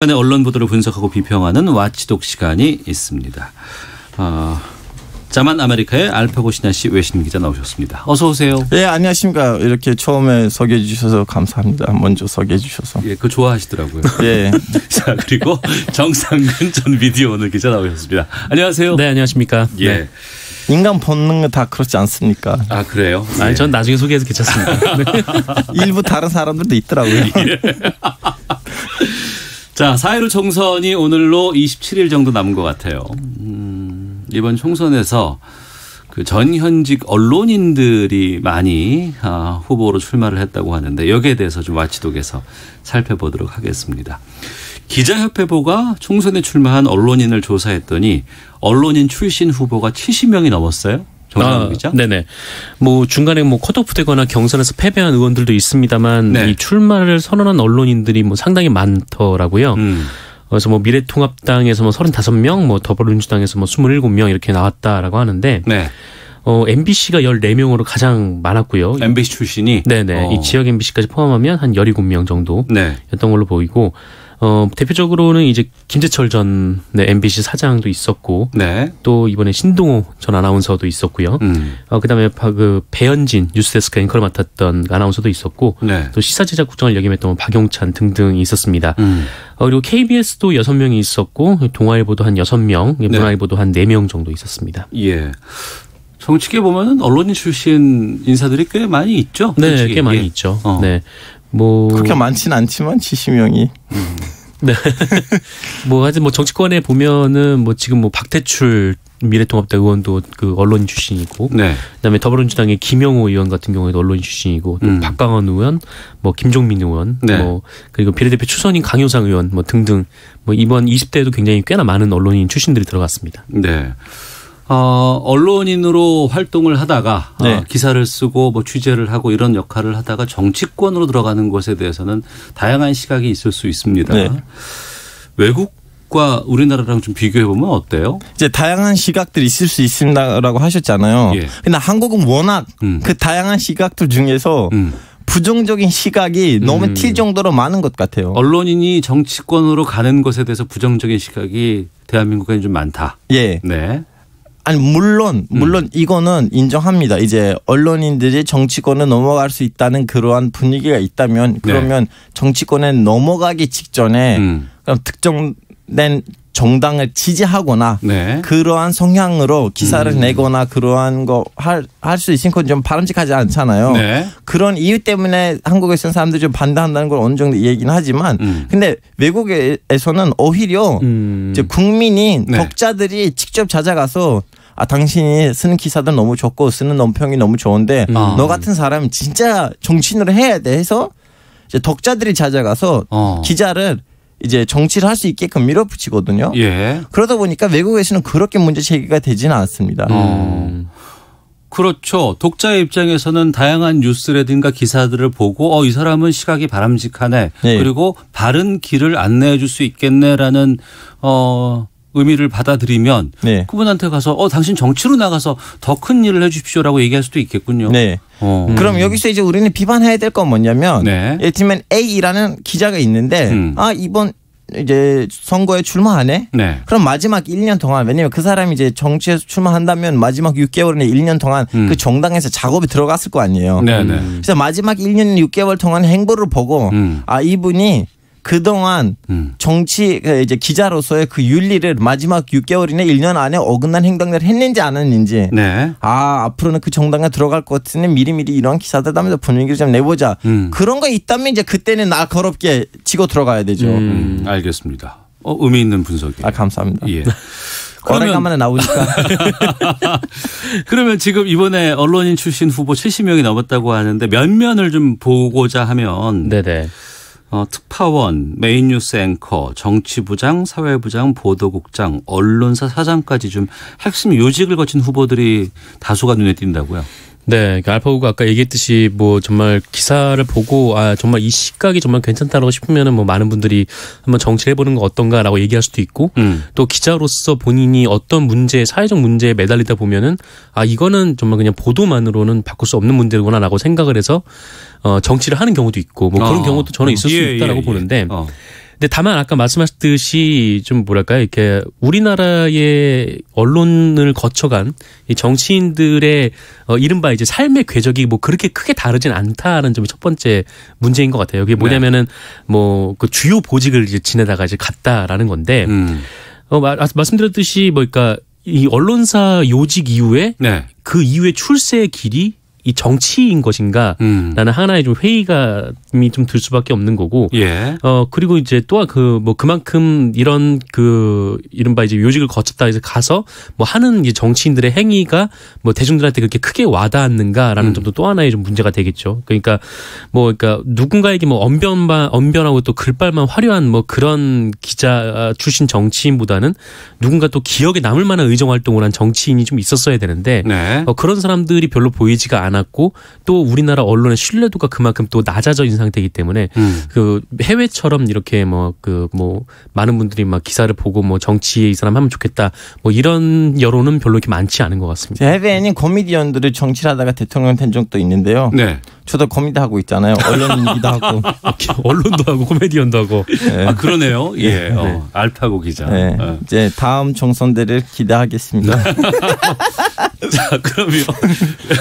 간의 언론 보도를 분석하고 비평하는 와치독 시간이 있습니다. 어, 자만 아메리카의 알파고 신하 씨 외신 기자 나오셨습니다. 어서 오세요. 예, 네, 안녕하십니까. 이렇게 처음에 소개해 주셔서 감사합니다. 먼저 소개해 주셔서. 예, 그 좋아하시더라고요. 예. 자, 그리고 정상근 전 미디어 오늘 기자 나오셨습니다. 안녕하세요. 네, 안녕하십니까. 예. 네. 인간 본능은 다 그렇지 않습니까? 아 그래요? 아, 예. 아니 전 나중에 소개해서 괜찮습니다. 일부 다른 사람들도 있더라고요. 예. 자, 4.15 총선이 오늘로 27일 정도 남은 것 같아요. 음, 이번 총선에서 그 전현직 언론인들이 많이 아, 후보로 출마를 했다고 하는데 여기에 대해서 좀 와치독에서 살펴보도록 하겠습니다. 기자협회보가 총선에 출마한 언론인을 조사했더니 언론인 출신 후보가 70명이 넘었어요. 정상 기자. 아, 네네. 뭐 중간에 뭐 컷오프 되거나 경선에서 패배한 의원들도 있습니다만 네. 이 출마를 선언한 언론인들이 뭐 상당히 많더라고요. 음. 그래서 뭐 미래통합당에서 뭐 35명, 뭐 더불어민주당에서 뭐 27명 이렇게 나왔다라고 하는데 네. 어, MBC가 14명으로 가장 많았고요. MBC 출신이 네네. 어. 이 지역 MBC까지 포함하면 한 17명 정도였던 네. 걸로 보이고 어, 대표적으로는 이제 김재철 전 네, MBC 사장도 있었고 네. 또 이번에 신동호 전 아나운서도 있었고요. 음. 어, 그다음에 그 배현진 뉴스데스크 앵커를 맡았던 아나운서도 있었고 네. 또 시사제작국장을 역임했던 박용찬 등등이 있었습니다. 음. 어, 그리고 KBS도 여섯 명이 있었고 동아일보도 한 여섯 명, 네. 문화일보도 한 네 명 정도 있었습니다. 예. 정치계 보면은 언론인 출신 인사들이 꽤 많이 있죠. 네, 정치계. 꽤 많이 예. 있죠. 어. 네. 뭐 그렇게 많지는 않지만 70명이 음. 네. 뭐 하여튼 뭐 정치권에 보면은 뭐 지금 뭐 박태출 미래통합당 의원도 그 언론 출신이고 네. 그다음에 더불어민주당의 김영호 의원 같은 경우에도 언론 출신이고 또 음. 박강원 의원 뭐 김종민 의원 네. 뭐 그리고 비례대표 추선인 강효상 의원 뭐 등등 뭐 이번 20대에도 굉장히 꽤나 많은 언론인 출신들이 들어갔습니다. 네. 어, 언론인으로 활동을 하다가 어, 네. 어, 기사를 쓰고 뭐 취재를 하고 이런 역할을 하다가 정치권으로 들어가는 것에 대해서는 다양한 시각이 있을 수 있습니다. 네. 외국 과 우리나라랑 좀 비교해 보면 어때요? 이제 다양한 시각들이 있을 수 있습니다라고 하셨잖아요. 예. 근데 한국은 워낙 음. 그 다양한 시각들 중에서 음. 부정적인 시각이 너무 음. 튈 정도로 많은 것 같아요. 언론인이 정치권으로 가는 것에 대해서 부정적인 시각이 대한민국에는 좀 많다. 예. 네. 아니 물론 음. 물론 음. 이거는 인정합니다. 이제 언론인들이 정치권에 넘어갈 수 있다는 그러한 분위기가 있다면 네. 그러면 네. 정치권에 넘어가기 직전에 음. 그럼 특정된 정당을 지지하거나 네. 그러한 성향으로 기사를 음. 내거나 그러한 거 할 할 수 있는 건좀 바람직하지 않잖아요. 네. 그런 이유 때문에 한국에 있는 사람들이 좀 반대한다는 걸 어느 정도 얘기는 하지만 음. 근데 외국에서는 오히려 음. 이제 국민이 네. 독자들이 직접 찾아가서 아 당신이 쓰는 기사도 너무 좋고 쓰는 논평이 너무 좋은데 음. 아. 너 같은 사람은 진짜 정치인으로 해야 돼 해서 이제 독자들이 찾아가서 어. 기자를 이제 정치를 할 수 있게끔 밀어붙이거든요. 예. 그러다 보니까 외국에서는 그렇게 문제 제기가 되지는 않습니다. 음. 음. 그렇죠. 독자의 입장에서는 다양한 뉴스라든가 기사들을 보고 어 이 사람은 시각이 바람직하네. 네. 그리고 바른 길을 안내해 줄 수 있겠네라는 어 의미를 받아들이면 네. 그분한테 가서 어 당신 정치로 나가서 더 큰 일을 해주십시오라고 얘기할 수도 있겠군요. 네. 어. 음. 그럼 여기서 이제 우리는 비판해야 될 건 뭐냐면 네. 예를 들면 A라는 기자가 있는데 음. 아 이번 이제 선거에 출마 하 해? 네. 그럼 마지막 1년 동안 왜냐면 그 사람이 이제 정치에서 출마한다면 마지막 6개월이 1년 동안 음. 그 정당에서 작업이 들어갔을 거 아니에요. 네, 네. 그래서 마지막 1년 6개월 동안 행보를 보고 음. 아 이분이 그동안 음. 정치 그 이제 기자로서의 그 윤리를 마지막 6개월이나 1년 안에 어긋난 행동을 했는지 안 했는지 네. 아 앞으로는 그 정당에 들어갈 것 같으니 미리미리 이런 기사들 담면서 분위기를 좀 내보자 음. 그런 거 있다면 이제 그때는 나 거롭게 치고 들어가야 되죠. 음, 알겠습니다. 어, 의미 있는 분석이에요. 아 감사합니다. 예. 그러면 오간 나오니까. 그러면 지금 이번에 언론인 출신 후보 70명이 넘었다고 하는데 몇 면을 좀 보고자 하면 네네. 어, 특파원, 메인 뉴스 앵커, 정치부장, 사회부장, 보도국장, 언론사 사장까지 좀 핵심 요직을 거친 후보들이 다수가 눈에 띈다고요? 네, 그 알파고가 아까 얘기했듯이 뭐 정말 기사를 보고 아 정말 이 시각이 정말 괜찮다라고 싶으면은 뭐 많은 분들이 한번 정치를 해보는 거 어떤가라고 얘기할 수도 있고 음. 또 기자로서 본인이 어떤 문제, 사회적 문제에 매달리다 보면은 아 이거는 정말 그냥 보도만으로는 바꿀 수 없는 문제구나라고 생각을 해서 어 정치를 하는 경우도 있고 뭐 그런 어. 경우도 저는 있을 예, 수 예, 있다라고 예, 예. 보는데. 어. 근데 다만 아까 말씀하셨듯이 좀뭐랄까 이렇게 우리나라의 언론을 거쳐간 이 정치인들의 어, 이른바 이제 삶의 궤적이 뭐 그렇게 크게 다르진 않다는 점이 첫 번째 문제인 것 같아요. 이게 네. 뭐냐면은 네. 뭐 뭐그 주요 보직을 이제 지내다가 이제 갔다라는 건데 음. 어, 마, 아, 말씀드렸듯이 뭐그니까이 언론사 요직 이후에 네. 그 이후에 출세의 길이 이 정치인 것인가 음. 라는 하나의 좀 회의감이 좀 들 수밖에 없는 거고 예. 어 그리고 이제 또한 그뭐 그만큼 이런 그 이른바 이제 요직을 거쳤다 해서 가서 뭐 하는 이 정치인들의 행위가 뭐 대중들한테 그렇게 크게 와닿는가라는 음. 점도 또 하나의 좀 문제가 되겠죠 그러니까 뭐 그러니까 누군가에게 뭐 언변만 언변하고 또 글발만 화려한 뭐 그런 기자 아, 출신 정치인보다는 누군가 또 기억에 남을 만한 의정 활동을 한 정치인이 좀 있었어야 되는데 네. 어, 그런 사람들이 별로 보이지가 않아 않았고 또 우리나라 언론의 신뢰도가 그만큼 또 낮아져 있는 상태이기 때문에 음. 그 해외처럼 이렇게 뭐 그뭐 그 뭐 많은 분들이 막 기사를 보고 뭐 정치에 이 사람 하면 좋겠다 뭐 이런 여론은 별로 이렇게 많지 않은 것 같습니다. 해외에는 코미디언들을 정치하다가 대통령 된 적도 있는데요. 네. 저도 코미디하고 있잖아요. 언론이도 하고. 언론도 하고 코미디언도 하고. 네. 아 그러네요. 네. 예. 네. 어, 알파고 기자. 네. 어. 이제 다음 총선 대를 기대하겠습니다. 네. 자 그럼요.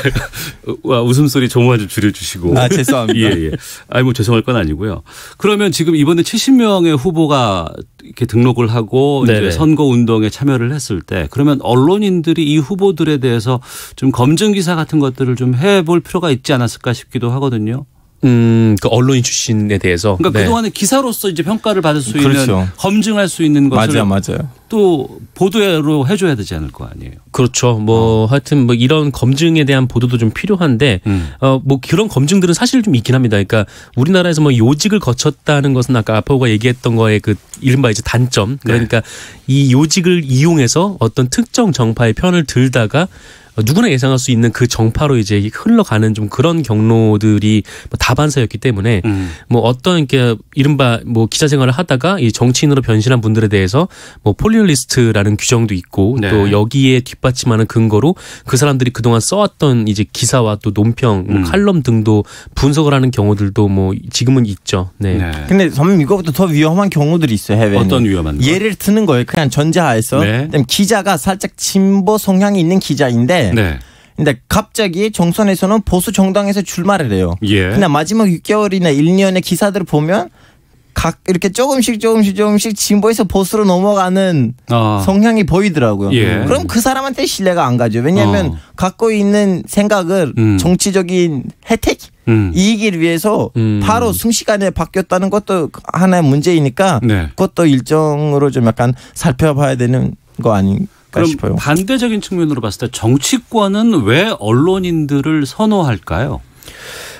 와, 웃음소리 조금만 좀 줄여주시고. 아 죄송합니다. 예, 예. 아니 뭐 죄송할 건 아니고요. 그러면 지금 이번에 70명의 후보가 이렇게 등록을 하고 네네. 이제 선거 운동에 참여를 했을 때 그러면 언론인들이 이 후보들에 대해서 좀 검증 기사 같은 것들을 좀 해볼 필요가 있지 않았을까 싶기도 하거든요. 음, 그 언론인 출신에 대해서. 그러니까 네. 그동안에 기사로서 이제 평가를 받을 수 있는 그렇죠. 검증할 수 있는 것을 맞아맞아또 보도로 해줘야 되지 않을 거 아니에요. 그렇죠. 뭐 어. 하여튼 뭐 이런 검증에 대한 보도도 좀 필요한데 음. 어뭐 그런 검증들은 사실 좀 있긴 합니다. 그러니까 우리나라에서 뭐 요직을 거쳤다는 것은 아까 아포가 얘기했던 거에그 이른바 이제 단점. 네. 그러니까 네. 이 요직을 이용해서 어떤 특정 정파의 편을 들다가 어, 누구나 예상할 수 있는 그 정파로 이제 흘러가는 좀 그런 경로들이 뭐 다반사였기 때문에 음. 뭐 어떤 이게 이른바 뭐 기자 생활을 하다가 이 정치인으로 변신한 분들에 대해서 뭐 폴리널리스트라는 규정도 있고 네. 또 여기에 뒷받침하는 근거로 그 사람들이 그동안 써왔던 이제 기사와 또 논평, 뭐 음. 칼럼 등도 분석을 하는 경우들도 뭐 지금은 있죠. 네. 네. 근데 선배님 이거보다 더 위험한 경우들이 있어요 해외. 에 어떤 위험한? 예를 드는 거예요. 그냥 전자하에서 네. 기자가 살짝 진보 성향이 있는 기자인데 네. 근데 갑자기 정선에서는 보수 정당에서 출마를 해요. 예. 근데 마지막 6개월이나 1년의 기사들을 보면 각 이렇게 조금씩 조금씩 조금씩 진보에서 보수로 넘어가는 아. 성향이 보이더라고요. 예. 그럼 그 사람한테 신뢰가 안 가죠. 왜냐하면 어. 갖고 있는 생각을 음. 정치적인 혜택 음. 이익을 위해서 음. 바로 순식간에 바뀌었다는 것도 하나의 문제이니까 네. 그것도 일정으로 좀 약간 살펴봐야 되는 거 아닌 가 그럼 싶어요. 반대적인 측면으로 봤을 때 정치권은 왜 언론인들을 선호할까요?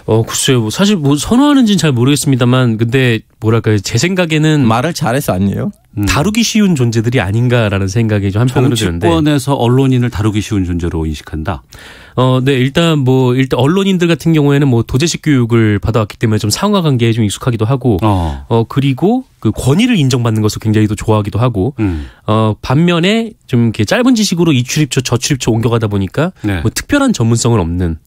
어 글쎄요 뭐 사실 뭐 선호하는지는 잘 모르겠습니다만 근데 뭐랄까요 제 생각에는 말을 잘해서 아니에요? 음. 다루기 쉬운 존재들이 아닌가라는 생각이 좀 한편으로 드는데 정치권에서 언론인을 다루기 쉬운 존재로 인식한다. 어, 네, 일단 뭐, 일단 언론인들 같은 경우에는 뭐 도제식 교육을 받아왔기 때문에 좀 상하 관계에 좀 익숙하기도 하고, 어, 어 그리고 그 권위를 인정받는 것을 굉장히 또 좋아하기도 하고, 음. 어, 반면에 좀 이렇게 짧은 지식으로 이 출입처 저 출입처 옮겨가다 보니까 네. 뭐 특별한 전문성을 없는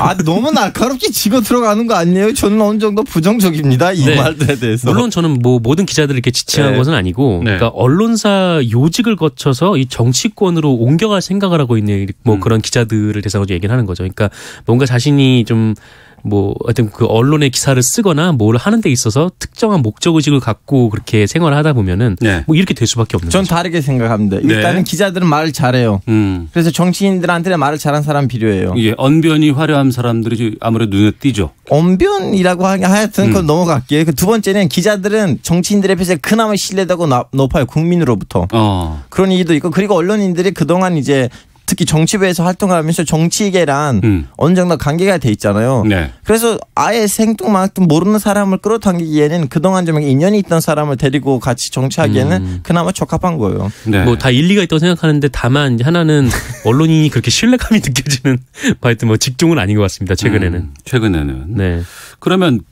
아, 너무 날카롭게 집어 들어가는 거 아니에요? 저는 어느 정도 부정적입니다. 이 네. 말들에 대해서. 물론 저는 뭐 모든 기자들을 이렇게 지칭한 네. 것은 아니고, 네. 그러니까 언론사 요직을 거쳐서 이 정치권으로 옮겨갈 생각을 하고 있는 뭐 음. 그런 기자들을 대상으로 얘기를 하는 거죠. 그러니까 뭔가 자신이 좀뭐 어떤 그 언론의 기사를 쓰거나 뭘 하는 데 있어서 특정한 목적 의식을 갖고 그렇게 생활을 하다 보면은 네. 뭐 이렇게 될 수밖에 없는 전 거죠. 다르게 생각합니다. 일단은 네. 기자들은 말을 잘해요. 음. 그래서 정치인들한테는 말을 잘한 사람 필요해요. 예, 언변이 화려한 사람들이 아무래도 눈에 띄죠. 언변이라고 하긴 하여튼 그건 음. 넘어갈게요. 그두 번째는 기자들은 정치인들에 비해서 그나마 신뢰도가 높아요. 국민으로부터. 어. 그런 이유도 있고 그리고 언론인들이 그동안 이제 특히 정치부에서 활동하면서 정치계란 음. 어느 정도 관계가 돼 있잖아요. 네. 그래서 아예 생뚱맞뚱 모르는 사람을 끌어당기기에는 그동안 좀 인연이 있던 사람을 데리고 같이 정치하기에는 음. 그나마 적합한 거예요. 네. 뭐다 일리가 있다고 생각하는데 다만 하나는 언론인이 그렇게 신뢰감이 느껴지는 하여튼 뭐 직종은 아닌 것 같습니다. 최근에는. 음, 최근에는. 네. 그러면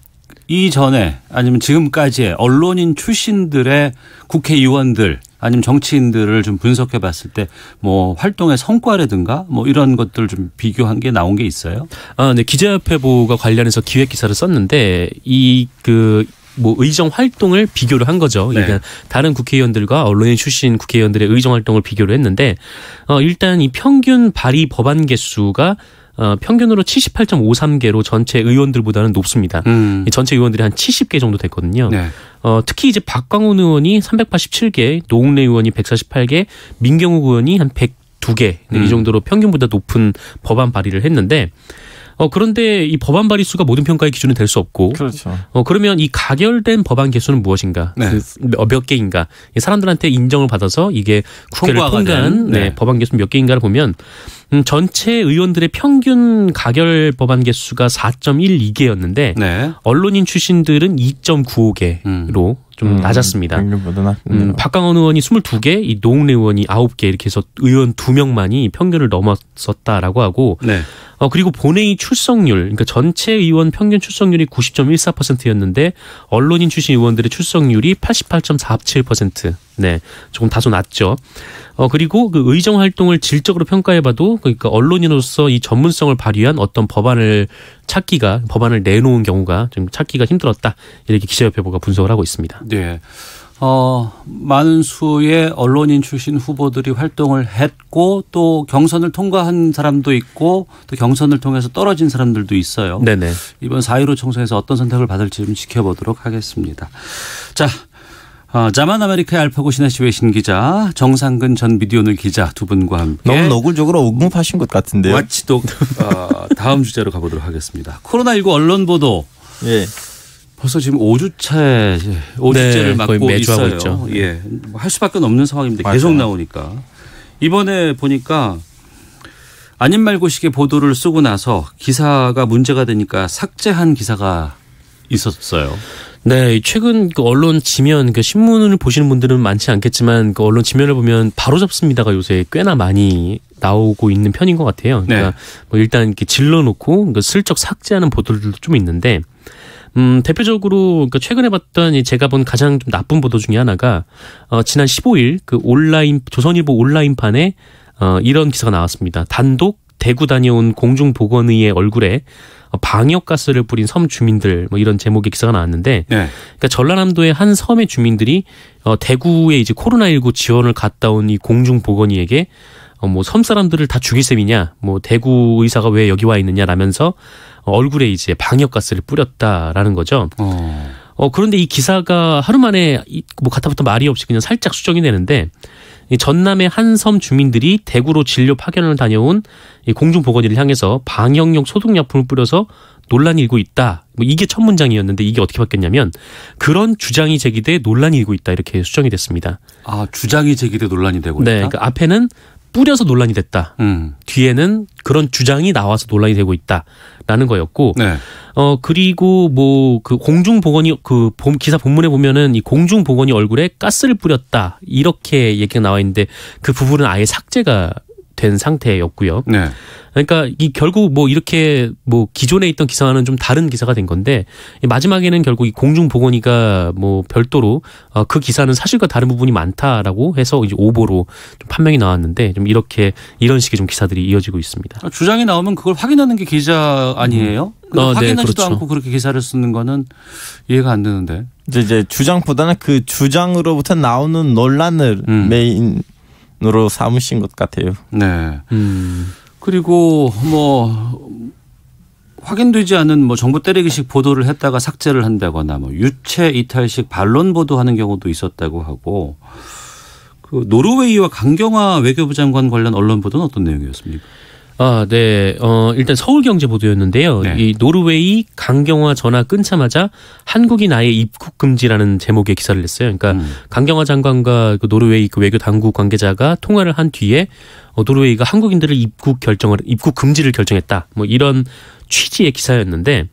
이전에 아니면 지금까지의 언론인 출신들의 국회의원들 아니면 정치인들을 좀 분석해 봤을 때 뭐 활동의 성과라든가 뭐 이런 것들 좀 비교한 게 나온 게 있어요? 아, 네. 기자협회보가 고 관련해서 기획 기사를 썼는데 이 그 뭐 의정 활동을 비교를 한 거죠. 네. 그러 그러니까 다른 국회의원들과 언론인 출신 국회의원들의 의정 활동을 비교를 했는데 어 일단 이 평균 발의 법안 개수가 어, 평균으로 78.53개로 전체 의원들보다는 높습니다. 음. 전체 의원들이 한 70개 정도 됐거든요. 네. 어, 특히 이제 박광훈 의원이 387개, 노웅래 의원이 148개, 민경욱 의원이 한 102개 음. 이 정도로 평균보다 높은 법안 발의를 했는데 어, 그런데 이 법안 발의 수가 모든 평가의 기준이 될 수 없고. 그렇죠. 어, 그러면 이 가결된 법안 개수는 무엇인가? 네. 그몇 개인가? 사람들한테 인정을 받아서 이게 국회를 통과한 네. 네, 법안 개수 몇 개인가를 보면 음, 전체 의원들의 평균 가결 법안 개수가 4.12개였는데 네. 언론인 출신들은 2.95개로 음. 좀 음, 낮았습니다. 음, 음, 박강원 의원이 22개, 이 노웅래 의원이 9개 이렇게 해서 의원 2명만이 평균을 넘었었다라고 하고 네. 어, 그리고 본회의 출석률, 그러니까 전체 의원 평균 출석률이 90.14%였는데 언론인 출신 의원들의 출석률이 88.47%. 네, 조금 다소 낮죠. 어 그리고 그 의정 활동을 질적으로 평가해봐도 그러니까 언론인으로서 이 전문성을 발휘한 어떤 법안을 찾기가 법안을 내놓은 경우가 좀 찾기가 힘들었다 이렇게 기자협회가 분석을 하고 있습니다. 네. 어, 많은 수의 언론인 출신 후보들이 활동을 했고 또 경선을 통과한 사람도 있고 또 경선을 통해서 떨어진 사람들도 있어요. 네네. 이번 4.15 총선에서 어떤 선택을 받을지 좀 지켜보도록 하겠습니다. 자, 아, 자만 아메리카의 알파고 신하시외 신기자, 정상근 전 미디오늘 기자 두 분과 함께 너무 노골적으로 언급하신 것 같은데요. 와치독 어, 다음 주제로 가보도록 하겠습니다. 코로나19 언론 보도. 예. 벌써 지금 5주차 5주째를 네, 맞고 있어요. 있죠. 예. 할 수밖에 없는 상황입니 맞아요. 계속 나오니까. 이번에 보니까 아닌 말고식의 보도를 쓰고 나서 기사가 문제가 되니까 삭제한 기사가 있었어요. 네, 최근 그 언론 지면, 그 신문을 보시는 분들은 많지 않겠지만 그 언론 지면을 보면 바로 잡습니다가 요새 꽤나 많이 나오고 있는 편인 것 같아요. 네. 그러니까 네. 뭐 일단 이렇게 질러놓고 그 슬쩍 삭제하는 보도들도 좀 있는데. 음, 대표적으로 그 최근에 봤던 이 제가 본 가장 좀 나쁜 보도 중에 하나가 어, 지난 15일 그 온라인 조선일보 온라인판에 어, 이런 기사가 나왔습니다. 단독 대구 다녀온 공중보건의의 얼굴에 어, 방역가스를 뿌린 섬 주민들 뭐 이런 제목의 기사가 나왔는데 네. 그러니까 전라남도의 한 섬의 주민들이 어, 대구에 이제 코로나19 지원을 갔다 온 이 공중보건이에게 어, 뭐섬 사람들을 다 죽일 셈이냐, 뭐 대구 의사가 왜 여기 와 있느냐라면서 얼굴에 이제 방역가스를 뿌렸다라는 거죠. 어. 어, 그런데 이 기사가 하루 만에 뭐 가타부터 말이 없이 그냥 살짝 수정이 되는데 이 전남의 한 섬 주민들이 대구로 진료 파견을 다녀온 이 공중보건의를 향해서 방역용 소독약품을 뿌려서 논란이 일고 있다. 뭐 이게 첫 문장이었는데 이게 어떻게 바뀌었냐면 그런 주장이 제기돼 논란이 일고 있다 이렇게 수정이 됐습니다. 아 주장이 제기돼 논란이 되고 네, 있다. 네, 그까 그러니까 앞에는 뿌려서 논란이 됐다. 음. 뒤에는 그런 주장이 나와서 논란이 되고 있다라는 거였고, 네. 어 그리고 뭐 그 공중 보건이 그 기사 본문에 보면은 이 공중 보건이 얼굴에 가스를 뿌렸다 이렇게 얘기가 나와 있는데 그 부분은 아예 삭제가 된 상태였고요. 네. 그러니까 이 결국 뭐 이렇게 뭐 기존에 있던 기사와는 좀 다른 기사가 된 건데 마지막에는 결국 이 공중보건위가 뭐 별도로 어, 그 기사는 사실과 다른 부분이 많다라고 해서 이제 오보로 좀 판명이 나왔는데 좀 이렇게 이런 식의 좀 기사들이 이어지고 있습니다. 아, 주장이 나오면 그걸 확인하는 게 기자 아니에요? 음. 어, 확인하지도 네, 그렇죠. 않고 그렇게 기사를 쓰는 거는 이해가 안 되는데. 이제, 주장보다는 그 주장으로부터 나오는 논란을 음. 메인 으로 삼으신 것 같아요. 네. 음. 그리고 뭐 확인되지 않은 뭐 정부 때리기식 보도를 했다가 삭제를 한다거나 뭐 유체 이탈식 반론 보도하는 경우도 있었다고 하고 그 노르웨이와 강경화 외교부 장관 관련 언론 보도는 어떤 내용이었습니까? 아, 네. 어, 일단 서울경제 보도였는데요. 네. 이 노르웨이 강경화 전화 끊자마자 한국인 아예 입국 금지라는 제목의 기사를 냈어요. 그러니까 음. 강경화 장관과 그 노르웨이 그 외교 당국 관계자가 통화를 한 뒤에 어, 노르웨이가 한국인들을 입국 결정을 입국 금지를 결정했다. 뭐 이런 취지의 기사였는데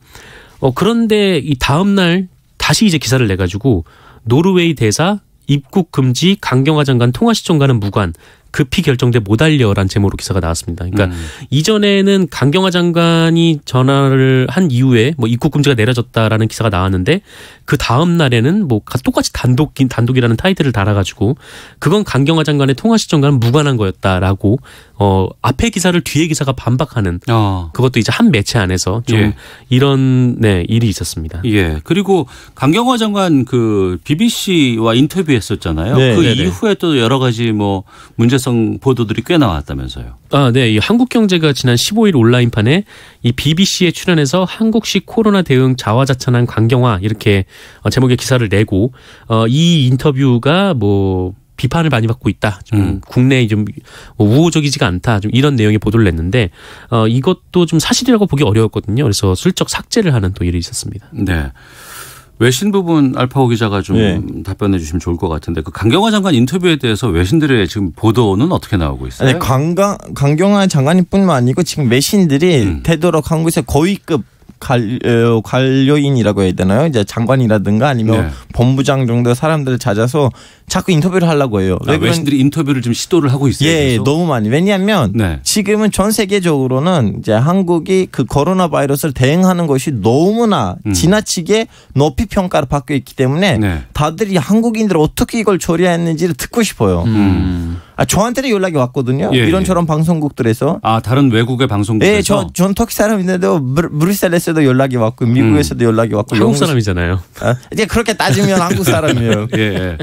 어 그런데 이 다음 날 다시 이제 기사를 내 가지고 노르웨이 대사 입국 금지 강경화 장관 통화 시점과는 무관 급히 결정돼 못 알려란 제목으로 기사가 나왔습니다. 그러니까 음. 이전에는 강경화 장관이 전화를 한 이후에 뭐 입국 금지가 내려졌다라는 기사가 나왔는데 그 다음 날에는 뭐 똑같이 단독 단독이라는 타이틀을 달아가지고 그건 강경화 장관의 통화 시점과는 무관한 거였다라고 어 앞에 기사를 뒤에 기사가 반박하는 어. 그것도 이제 한 매체 안에서 좀 예. 이런 네 일이 있었습니다. 예 그리고 강경화 장관 그 BBC와 인터뷰했었잖아요. 네, 그 네네. 네. 이후에 또 여러 가지 뭐 문제 신뢰성 보도들이 꽤 나왔다면서요. 아, 네. 이 한국경제가 지난 15일 온라인판에 이 BBC에 출연해서 한국식 코로나 대응 자화자찬한 강경화 이렇게 어, 제목의 기사를 내고 어, 이 인터뷰가 뭐 비판을 많이 받고 있다. 좀 음. 국내에 좀 뭐 우호적이지가 않다. 좀 이런 내용의 보도를 냈는데 어 이것도 좀 사실이라고 보기 어려웠거든요. 그래서 슬쩍 삭제를 하는 또 일이 있었습니다. 네. 외신 부분 알파오 기자가 좀 네. 답변해 주시면 좋을 것 같은데 그 강경화 장관 인터뷰에 대해서 외신들의 지금 보도는 어떻게 나오고 있어요? 아니, 강강, 강경화 장관뿐만 아니고 지금 외신들이 음. 되도록 한국에서 거위급 관, 어, 관료인이라고 해야 되나요? 이제 장관이라든가 아니면 네. 본부장 정도 사람들을 찾아서 자꾸 인터뷰를 하려고 해요. 아, 외신들이 인터뷰를 좀 시도를 하고 있어요. 예, 계속? 너무 많이. 왜냐하면 네. 지금은 전 세계적으로는 이제 한국이 그 코로나 바이러스를 대응하는 것이 너무나 음. 지나치게 높이 평가를 받고 있기 때문에 네. 다들이 한국인들 어떻게 이걸 처리했는지를 듣고 싶어요. 음. 음. 아, 저한테도 연락이 왔거든요. 예, 이런 저런 예. 방송국들에서. 아, 다른 외국의 네, 방송국에서. 예, 저, 전 터키 사람인데도 브뤼셀에서도 연락이 왔고 음. 미국에서도 음. 연락이 왔고. 한국 사람이잖아요. 아, 이제 그렇게 따지면 한국 사람이에요. 예, 예.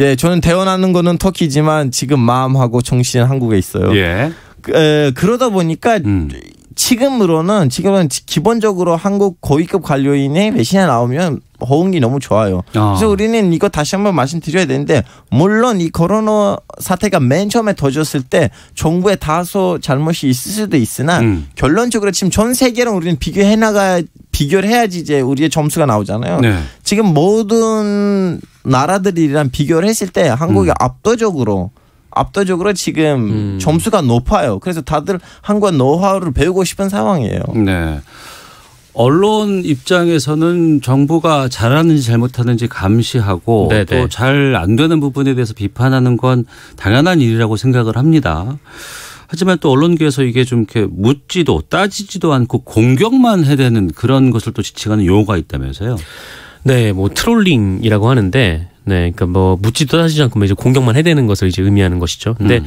예 저는 태어나는 거는 터키지만 지금 마음하고 정신은 한국에 있어요. 예. 그, 에, 그러다 보니까 음. 지금으로는 지금은 기본적으로 한국 고위급 관료인의 메신나 나오면 호응이 너무 좋아요. 어. 그래서 우리는 이거 다시 한번 말씀드려야 되는데 물론 이 코로나 사태가 맨 처음에 터졌을 때 정부의 다소 잘못이 있을 수도 있으나 음. 결론적으로 지금 전 세계랑 우리는 비교해 나가 비교를 해야지 이제 우리의 점수가 나오잖아요. 네. 지금 모든 나라들이랑 비교를 했을 때 한국이 음. 압도적으로 압도적으로 지금 음. 점수가 높아요. 그래서 다들 한국의 노하우를 배우고 싶은 상황이에요. 네. 언론 입장에서는 정부가 잘하는지 잘못하는지 감시하고 네, 네. 또잘 안 되는 부분에 대해서 비판하는 건 당연한 일이라고 생각을 합니다. 하지만 또 언론계에서 이게 좀 이렇게 묻지도 따지지도 않고 공격만 해야되는 그런 것을 또 지칭하는 요어가 있다면서요. 네, 뭐 트롤링이라고 하는데 네, 그러니까 뭐 묻지도 따지지 않고 뭐 이제 공격만 해대는 것을 이제 의미하는 것이죠. 근데 음.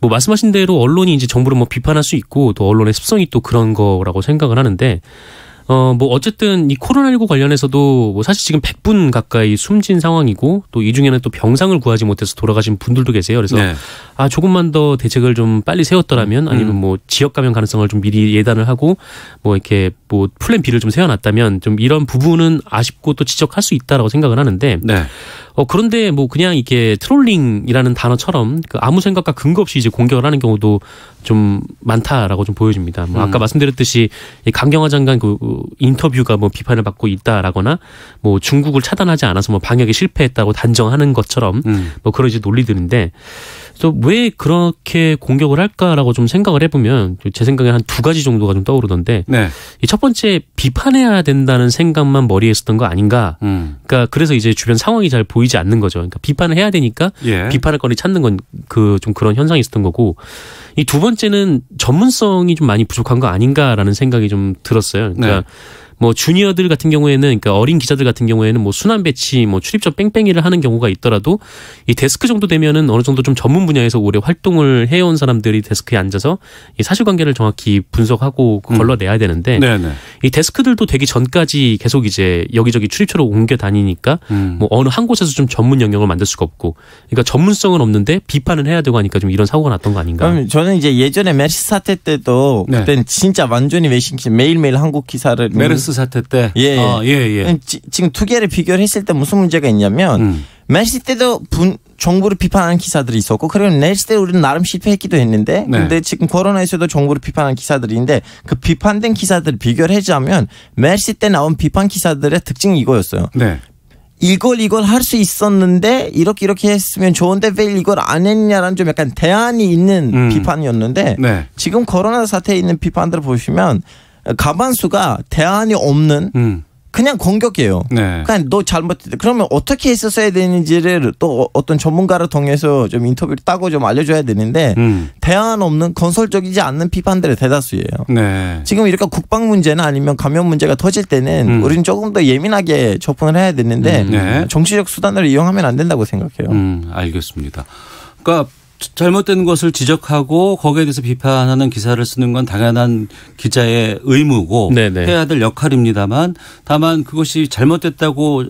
뭐 말씀하신 대로 언론이 이제 정부를 뭐 비판할 수 있고 또 언론의 습성이 또 그런 거라고 생각을 하는데 어, 뭐, 어쨌든 이 코로나19 관련해서도 뭐 사실 지금 100분 가까이 숨진 상황이고 또 이 중에는 또 병상을 구하지 못해서 돌아가신 분들도 계세요. 그래서 네. 아 조금만 더 대책을 좀 빨리 세웠더라면 음. 아니면 뭐 지역 감염 가능성을 좀 미리 예단을 하고 뭐 이렇게 뭐 플랜 B를 좀 세워놨다면 좀 이런 부분은 아쉽고 또 지적할 수 있다라고 생각을 하는데 네. 어 그런데 뭐 그냥 이게 트롤링이라는 단어처럼 그 아무 생각과 근거 없이 이제 공격을 하는 경우도 좀 많다라고 좀 보여집니다. 뭐 음. 아까 음. 말씀드렸듯이 강경화 장관 그, 그 인터뷰가 뭐 비판을 받고 있다라거나 뭐 중국을 차단하지 않아서 뭐 방역에 실패했다고 단정하는 것처럼 음. 뭐 그런 이제 논리들인데 그래서 왜 그렇게 공격을 할까라고 좀 생각을 해보면 제 생각에 한 두 가지 정도가 좀 떠오르던데 네. 첫 번째 비판해야 된다는 생각만 머리에 있었던 거 아닌가. 음. 그러니까 그래서 이제 주변 상황이 잘 보이지 않는 거죠. 그러니까 비판을 해야 되니까 예. 비판할 거리 찾는 건 그 좀 그런 현상이 있었던 거고 이 두 번째는 전문성이 좀 많이 부족한 거 아닌가라는 생각이 좀 들었어요. 그러니까. 네. 뭐 주니어들 같은 경우에는 그러니까 어린 기자들 같은 경우에는 뭐 순환 배치 뭐 출입처 뺑뺑이를 하는 경우가 있더라도 이 데스크 정도 되면은 어느 정도 좀 전문 분야에서 오래 활동을 해온 사람들이 데스크에 앉아서 이 사실관계를 정확히 분석하고 음. 걸러내야 되는데 음. 이 데스크들도 되기 전까지 계속 이제 여기저기 출입처로 옮겨 다니니까 음. 뭐 어느 한 곳에서 좀 전문 영역을 만들 수가 없고 그러니까 전문성은 없는데 비판을 해야 되고 하니까 좀 이런 사고가 났던 거 아닌가? 그럼 저는 이제 예전에 메르스 사태 때도 네. 그때는 진짜 완전히 외신 매일매일 한국 기사를 메르스 프랑스 사태 때. 예, 예. 어, 예, 예. 지, 지금 두 개를 비교를 했을 때 무슨 문제가 있냐면 음. 메시 때도 분, 정부를 비판하는 기사들이 있었고 그리고 메시 때 우리는 나름 실패했기도 했는데 네. 근데 지금 코로나에서도 정부를 비판하는 기사들인데 그 비판된 기사들 을 비교를 해자면 메시 때 나온 비판 기사들의 특징이 이거였어요. 네. 이걸 이걸 할 수 있었는데 이렇게 이렇게 했으면 좋은데 왜 이걸 안 했냐라는 좀 약간 대안이 있는 음. 비판이었는데 네. 지금 코로나 사태에 있는 비판들을 보시면 가반수가 대안이 없는 음. 그냥 공격이에요. 네. 그냥 그러니까 너 잘못 그러면 어떻게 했었어야 되는지를 또 어, 어떤 전문가를 통해서 좀 인터뷰를 따고 좀 알려줘야 되는데 음. 대안 없는 건설적이지 않는 비판들의 대다수예요. 네. 지금 이렇게 국방 문제나 아니면 감염 문제가 터질 때는 음. 우리는 조금 더 예민하게 접근을 해야 되는데 음. 네. 정치적 수단을 이용하면 안 된다고 생각해요. 음, 알겠습니다. 그러니까 잘못된 것을 지적하고 거기에 대해서 비판하는 기사를 쓰는 건 당연한 기자의 의무고 네네. 네. 해야 될 역할입니다만 다만 그것이 잘못됐다고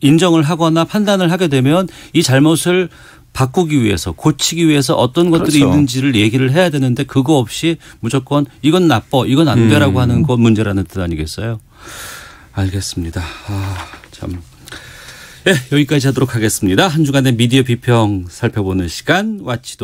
인정을 하거나 판단을 하게 되면 이 잘못을 바꾸기 위해서 고치기 위해서 어떤 것들이 그렇죠. 있는지를 얘기를 해야 되는데 그거 없이 무조건 이건 나빠 이건 안 돼라고 음. 하는 건 문제라는 뜻 아니겠어요? 알겠습니다. 아, 참. 네, 여기까지 하도록 하겠습니다. 한 주간의 미디어 비평 살펴보는 시간 와치도